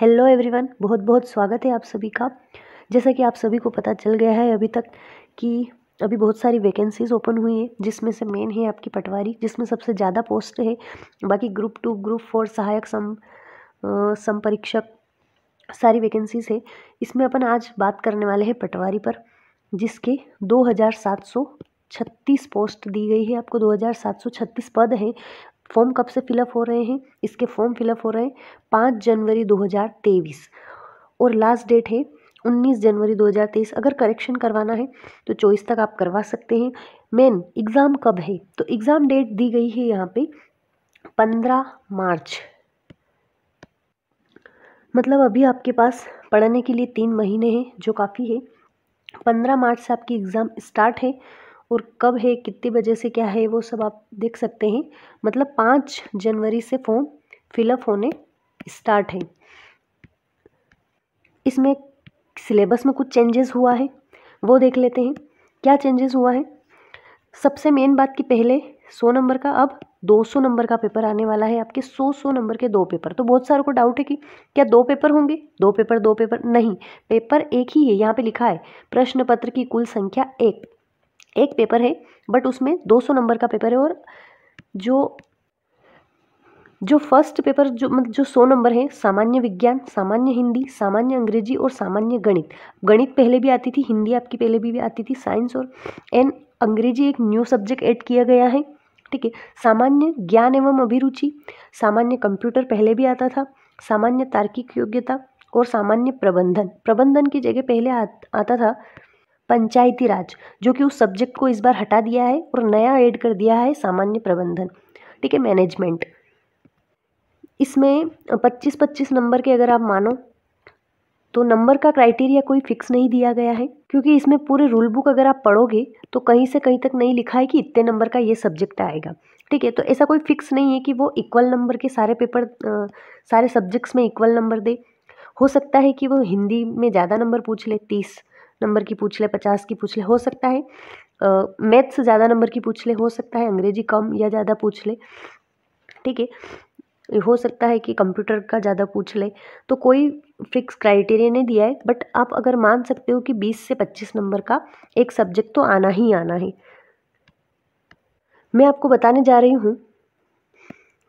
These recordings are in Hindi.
हेलो एवरीवन बहुत बहुत स्वागत है आप सभी का जैसा कि आप सभी को पता चल गया है अभी तक कि अभी बहुत सारी वैकेंसीज़ ओपन हुई हैं जिसमें से मेन है आपकी पटवारी जिसमें सबसे ज़्यादा पोस्ट है बाकी ग्रुप टू ग्रुप फोर सहायक सम परीक्षक सारी वैकेंसीज है इसमें अपन आज बात करने वाले हैं पटवारी पर जिसके दो हज़ार सात सौ छत्तीस पोस्ट दी गई है आपको दो हज़ार सात सौ छत्तीस पद हैं फॉर्म कब से फिलअप हो रहे हैं इसके फॉर्म फिलअप हो रहे हैं पाँच जनवरी दो हज़ार तेईस और लास्ट डेट है उन्नीस जनवरी 2023 अगर करेक्शन करवाना है तो चौबीस तक आप करवा सकते हैं मेन एग्ज़ाम कब है तो एग्ज़ाम डेट दी गई है यहाँ पे पंद्रह मार्च मतलब अभी आपके पास पढ़ने के लिए तीन महीने हैं जो काफ़ी है पंद्रह मार्च से आपकी एग्ज़ाम स्टार्ट है और कब है कितने बजे से क्या है वो सब आप देख सकते हैं मतलब पाँच जनवरी से फॉर्म फिलअप होने स्टार्ट है इसमें सिलेबस में कुछ चेंजेस हुआ है वो देख लेते हैं क्या चेंजेस हुआ है सबसे मेन बात कि पहले सौ नंबर का अब दो सौ नंबर का पेपर आने वाला है आपके सौ सौ नंबर के दो पेपर तो बहुत सारों को डाउट है कि क्या दो पेपर होंगे दो पेपर दो पेपर नहीं पेपर एक ही है यहाँ पे लिखा है प्रश्न पत्र की कुल संख्या एक एक पेपर है बट उसमें 200 नंबर का पेपर है और जो जो फर्स्ट पेपर जो मतलब जो सौ नंबर है सामान्य विज्ञान सामान्य हिंदी सामान्य अंग्रेजी और सामान्य गणित गणित पहले भी आती थी हिंदी आपकी पहले भी, भी आती थी साइंस और एंड अंग्रेजी एक न्यू सब्जेक्ट ऐड किया गया है ठीक है सामान्य ज्ञान एवं अभिरुचि सामान्य कंप्यूटर पहले भी आता था सामान्य तार्किक योग्यता और सामान्य प्रबंधन प्रबंधन की जगह पहले आ, आता था पंचायती राज जो कि उस सब्जेक्ट को इस बार हटा दिया है और नया ऐड कर दिया है सामान्य प्रबंधन ठीक है मैनेजमेंट इसमें 25-25 नंबर के अगर आप मानो तो नंबर का क्राइटेरिया कोई फिक्स नहीं दिया गया है क्योंकि इसमें पूरे रूल बुक अगर आप पढ़ोगे तो कहीं से कहीं तक नहीं लिखा है कि इतने नंबर का ये सब्जेक्ट आएगा ठीक है तो ऐसा कोई फिक्स नहीं है कि वो इक्वल नंबर के सारे पेपर आ, सारे सब्जेक्ट्स में इक्वल नंबर दे हो सकता है कि वो हिंदी में ज़्यादा नंबर पूछ ले तीस नंबर की पूछ ले पचास की पूछ ले हो सकता है मैथ्स ज़्यादा नंबर की पूछ ले हो सकता है अंग्रेजी कम या ज़्यादा पूछ ले ठीक है हो सकता है कि कंप्यूटर का ज़्यादा पूछ ले तो कोई फिक्स क्राइटेरिया नहीं दिया है बट आप अगर मान सकते हो कि बीस से पच्चीस नंबर का एक सब्जेक्ट तो आना ही आना है मैं आपको बताने जा रही हूँ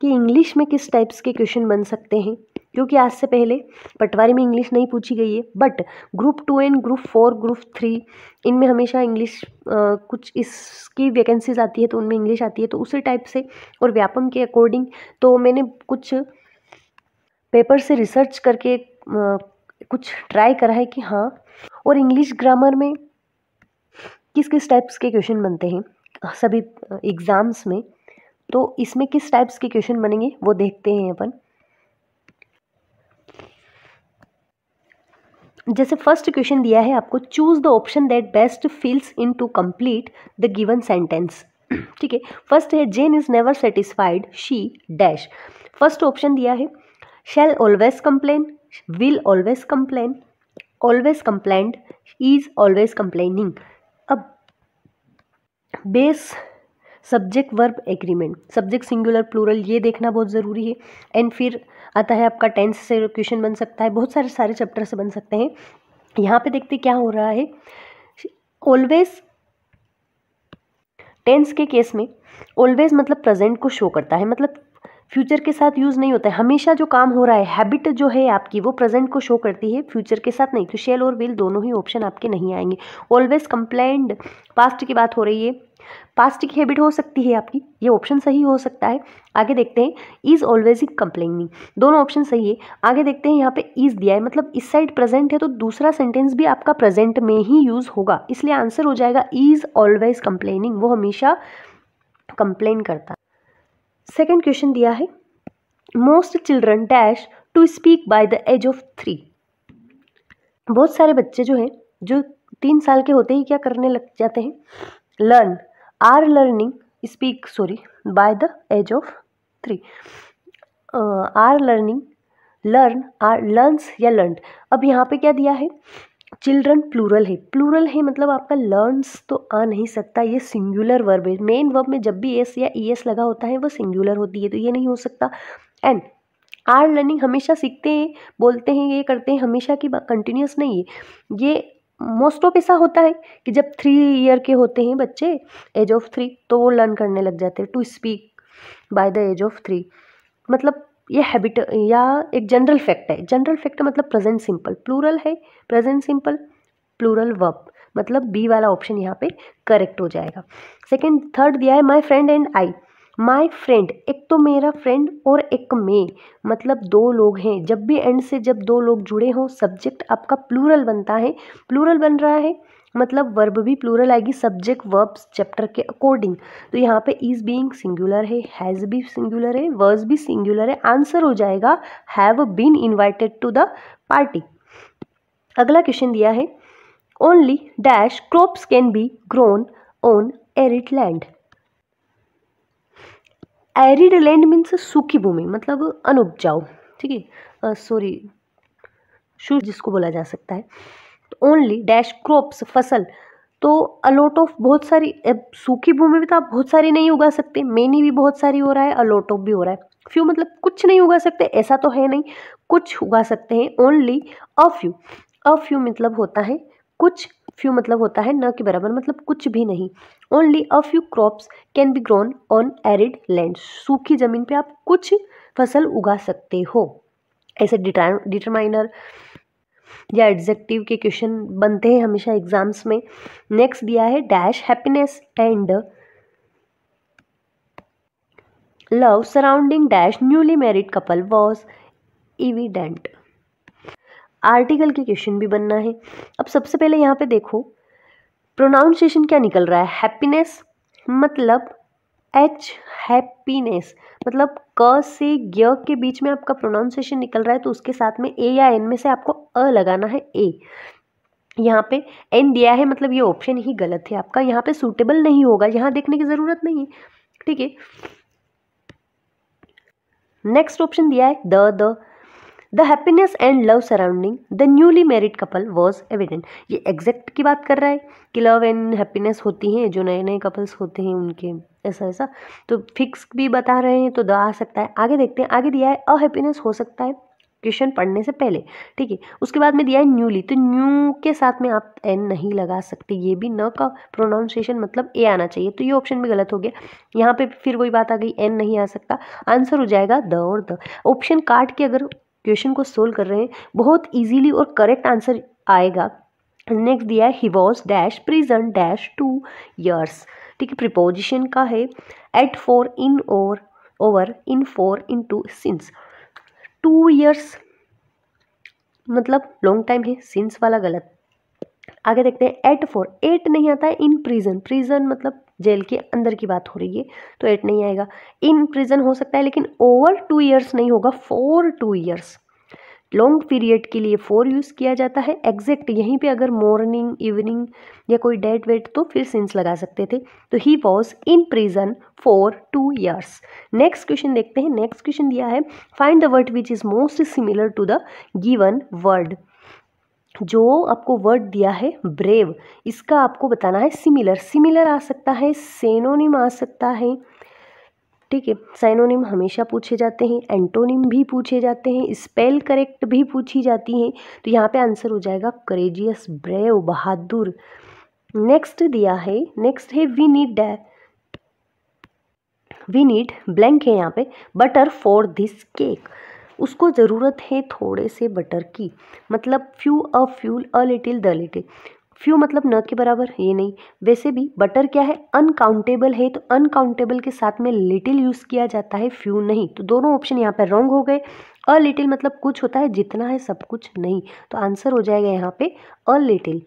कि इंग्लिश में किस टाइप्स के क्वेश्चन बन सकते हैं क्योंकि आज से पहले पटवारी में इंग्लिश नहीं पूछी गई है but group two and group four group three इनमें हमेशा इंग्लिश कुछ इसकी वैकेंसीज आती है तो उनमें इंग्लिश आती है तो उसी टाइप से और व्यापम के अकॉर्डिंग तो मैंने कुछ पेपर से रिसर्च करके आ, कुछ ट्राई करा है कि हाँ और इंग्लिश ग्रामर में किस किस टाइप्स के क्वेश्चन बनते हैं सभी एग्ज़ाम्स में तो इसमें किस टाइप्स के क्वेश्चन बनेंगे वो देखते हैं अपन जैसे फर्स्ट क्वेश्चन दिया है आपको choose the option that best fills in to complete the given sentence ठीक है फर्स्ट है Jane is never satisfied she dash first option दिया है shall always complain will always complain always complained is always complaining अब base subject verb agreement subject singular plural ये देखना बहुत ज़रूरी है एंड फिर आता है आपका टेंस से क्वेश्चन बन सकता है बहुत सारे सारे चैप्टर से बन सकते हैं यहाँ पे देखते क्या हो रहा है ऑलवेज टेंस के केस में ऑलवेज मतलब प्रेजेंट को शो करता है मतलब फ्यूचर के साथ यूज़ नहीं होता है हमेशा जो काम हो रहा है हैबिट जो है आपकी वो प्रेजेंट को शो करती है फ्यूचर के साथ नहीं तो शेल और विल दोनों ही ऑप्शन आपके नहीं आएंगे ऑलवेज कंप्लेंड पास्ट की बात हो रही है पास्ट की हैबिट हो सकती है आपकी ये ऑप्शन सही हो सकता है आगे देखते हैं इज़ ऑलवेज इन कंप्लेनिंग दोनों ऑप्शन सही है आगे देखते हैं यहाँ पे इज़ दिया है मतलब इस साइड प्रेजेंट है तो दूसरा सेंटेंस भी आपका प्रेजेंट में ही यूज़ होगा इसलिए आंसर हो जाएगा इज़ ऑलवेज कंप्लेनिंग वो हमेशा कंप्लेन करता सेकेंड क्वेश्चन दिया है most children dash to speak by the age of three बहुत सारे बच्चे जो हैं जो तीन साल के होते ही क्या करने लग जाते हैं learn are learning speak sorry by the age of three are learning learn are learns या लर्न अब यहाँ पे क्या दिया है चिल्ड्रन प्लूरल है प्लूरल है मतलब आपका लर्नस तो आ नहीं सकता ये सिंगुलर वर्ब है मेन वर्ब में जब भी एस या ई e एस लगा होता है वो सिंगुलर होती है तो ये नहीं हो सकता एंड आर लर्निंग हमेशा सीखते हैं बोलते हैं ये करते हैं हमेशा की कंटिन्यूस नहीं है ये मोस्ट ऑफ ऐसा होता है कि जब थ्री ईयर के होते हैं बच्चे एज ऑफ थ्री तो वो लर्न करने लग जाते हैं to speak by the age of three मतलब ये हैबिट या एक जनरल फैक्ट है जनरल फैक्ट मतलब प्रेजेंट सिंपल प्लूरल है प्रेजेंट सिंपल प्लूरल वर्ब मतलब बी वाला ऑप्शन यहाँ पे करेक्ट हो जाएगा सेकंड थर्ड दिया है my friend and I my friend एक तो मेरा फ्रेंड और एक मे मतलब दो लोग हैं जब भी एंड से जब दो लोग जुड़े हों सब्जेक्ट आपका प्लूरल बनता है प्लूरल बन रहा है मतलब वर्ब भी प्लूरल आएगी सब्जेक्ट वर्ब्स चैप्टर के अकॉर्डिंग तो यहाँ पे इज़ बीइंग सिंगुलर है हैज़ भी सिंगुलर है वर्ब्स भी सिंगुलर है आंसर हो जाएगा have been invited to the party अगला क्वेश्चन दिया है only dash crops can be grown on arid land arid land means सूखी भूमि मतलब अनुपजाऊ ठीक है सॉरी शू जिसको बोला जा सकता है ओनली डैश क्रॉप्स फसल तो अलोट ऑफ बहुत सारी सूखी भूमि में तो आप बहुत सारी नहीं उगा सकते मेनी भी बहुत सारी हो रहा है अलोट ऑफ भी हो रहा है फ्यू मतलब कुछ नहीं उगा सकते ऐसा तो है नहीं कुछ उगा सकते हैं only a few a few मतलब होता है कुछ फ्यू मतलब होता है न के बराबर मतलब कुछ भी नहीं only a few crops can be grown on arid land सूखी ज़मीन पे आप कुछ फसल उगा सकते हो ऐसे डिटरमाइनर या एडजेक्टिव के क्वेश्चन बनते हैं हमेशा एग्जाम्स में नेक्स्ट दिया है dash happiness and love surrounding dash newly married couple was evident article के क्वेश्चन भी बनना है अब सबसे पहले यहाँ पे देखो प्रोनाउंसिएशन क्या निकल रहा है हैप्पीनेस मतलब एच हैप्पीनेस मतलब क से ग के बीच में आपका प्रोनाउंसिएशन निकल रहा है तो उसके साथ में ए या एन में से आपको अ लगाना है ए यहाँ पे एन दिया है मतलब ये ऑप्शन ही गलत है आपका यहाँ पे सूटेबल नहीं होगा यहाँ देखने की ज़रूरत नहीं है ठीक है नेक्स्ट ऑप्शन दिया है the the the happiness and love surrounding the newly married couple was evident ये एग्जैक्ट की बात कर रहा है कि लव एंड हैप्पीनेस होती हैं जो नए नए कपल्स होते हैं उनके ऐसा ऐसा तो फिक्स भी बता रहे हैं तो द आ सकता है आगे देखते हैं आगे दिया है अहैप्पीनेस हो सकता है क्वेश्चन पढ़ने से पहले ठीक है उसके बाद में दिया है न्यूली तो न्यू के साथ में आप एन नहीं लगा सकते ये भी न का प्रोनाउंसिएशन मतलब ए आना चाहिए तो ये ऑप्शन भी गलत हो गया यहाँ पे फिर वही बात आ गई एन नहीं आ सकता आंसर हो जाएगा द और द ऑप्शन काट के अगर क्वेश्चन को सोल्व कर रहे हैं बहुत ईजीली और करेक्ट आंसर आएगा नेक्स्ट दिया है he was dash prison dash two years ठीक है प्रिपोजिशन का है एट फोर इन और over in for in to since two years मतलब लॉन्ग टाइम है सिंस वाला गलत आगे देखते हैं एट फोर एट नहीं आता है इन प्रिजन प्रिजन मतलब जेल के अंदर की बात हो रही है तो एट नहीं आएगा इन प्रिजन हो सकता है लेकिन ओवर टू ईयर्स नहीं होगा for two years long period के लिए फोर यूज़ किया जाता है एग्जैक्ट यहीं पे अगर मॉर्निंग इवनिंग या कोई डेट वेट तो फिर सिंस लगा सकते थे तो he was in prison for two years next question देखते हैं नेक्स्ट क्वेश्चन दिया है find the word which is most similar to the given word जो आपको वर्ड दिया है ब्रेव इसका आपको बताना है सिमिलर सिमिलर आ सकता है सेनोनिम आ सकता है ठीक है साइनोनिम हमेशा पूछे जाते हैं एंटोनिम भी पूछे जाते हैं स्पेल करेक्ट भी पूछी जाती हैं तो यहाँ पे आंसर हो जाएगा करेजियस ब्रेव बहादुर नेक्स्ट दिया है नेक्स्ट है we need we need blank है यहाँ पे बटर फॉर दिस केक उसको ज़रूरत है थोड़े से बटर की मतलब few a few a little the little few मतलब न के बराबर ये नहीं वैसे भी बटर क्या है अनकाउंटेबल है तो अनकाउंटेबल के साथ में लिटिल यूज़ किया जाता है फ्यू नहीं तो दोनों ऑप्शन यहाँ पर रॉन्ग हो गए अ लिटिल मतलब कुछ होता है जितना है सब कुछ नहीं तो आंसर हो जाएगा यहाँ पे a little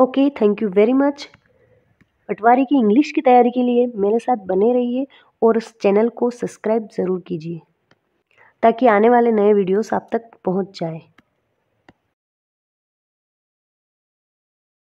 okay thank you very much patwari की इंग्लिश की तैयारी के लिए मेरे साथ बने रहिए और इस चैनल को सब्सक्राइब ज़रूर कीजिए ताकि आने वाले नए वीडियोस आप तक पहुंच जाए